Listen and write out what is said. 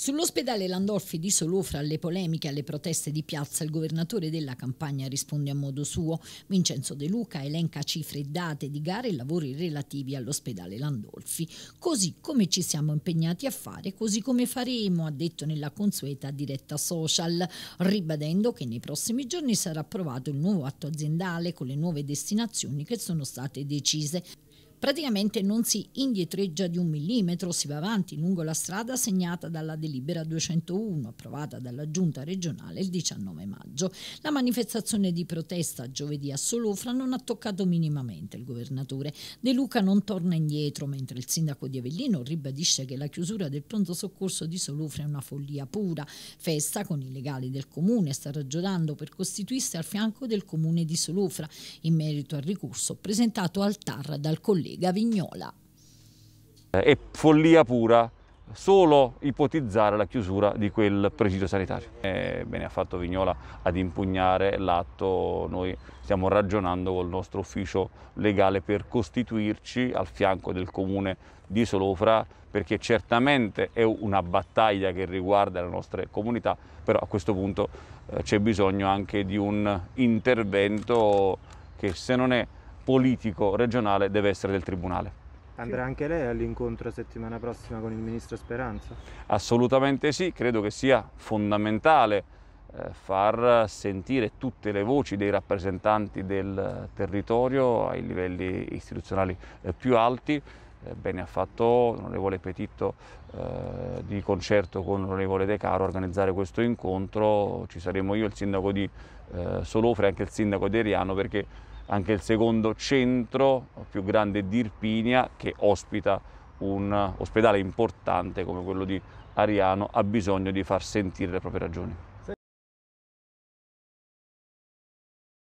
Sull'ospedale Landolfi di Solofra alle polemiche e alle proteste di piazza, il governatore della campagna risponde a modo suo. Vincenzo De Luca elenca cifre e date di gare e lavori relativi all'ospedale Landolfi. Così come ci siamo impegnati a fare, così come faremo, ha detto nella consueta diretta social, ribadendo che nei prossimi giorni sarà approvato il nuovo atto aziendale con le nuove destinazioni che sono state decise praticamente non si indietreggia di un millimetro, si va avanti lungo la strada segnata dalla delibera 201 approvata dalla giunta regionale il 19 maggio. La manifestazione di protesta giovedì a Solofra non ha toccato minimamente il governatore. De Luca non torna indietro mentre il sindaco di Avellino ribadisce che la chiusura del pronto soccorso di Solofra è una follia pura. Festa con i legali del comune sta ragionando per costituirsi al fianco del comune di Solofra in merito al ricorso presentato al TAR dal collega collega Vignola. È follia pura solo ipotizzare la chiusura di quel presidio sanitario. E eh, bene ha fatto Vignola ad impugnare l'atto, noi stiamo ragionando col nostro ufficio legale per costituirci al fianco del comune di Solofra perché certamente è una battaglia che riguarda le nostre comunità, però a questo punto eh, c'è bisogno anche di un intervento che se non è politico regionale deve essere del Tribunale. Andrà anche lei all'incontro settimana prossima con il Ministro Speranza? Assolutamente sì, credo che sia fondamentale eh, far sentire tutte le voci dei rappresentanti del territorio ai livelli istituzionali eh, più alti. Eh, bene ha fatto l'onorevole Petitto eh, di concerto con l'onorevole De Caro organizzare questo incontro, ci saremo io, il sindaco di eh, Solofre e anche il sindaco di Eriano perché anche il secondo centro più grande di Irpinia che ospita un ospedale importante come quello di Ariano ha bisogno di far sentire le proprie ragioni.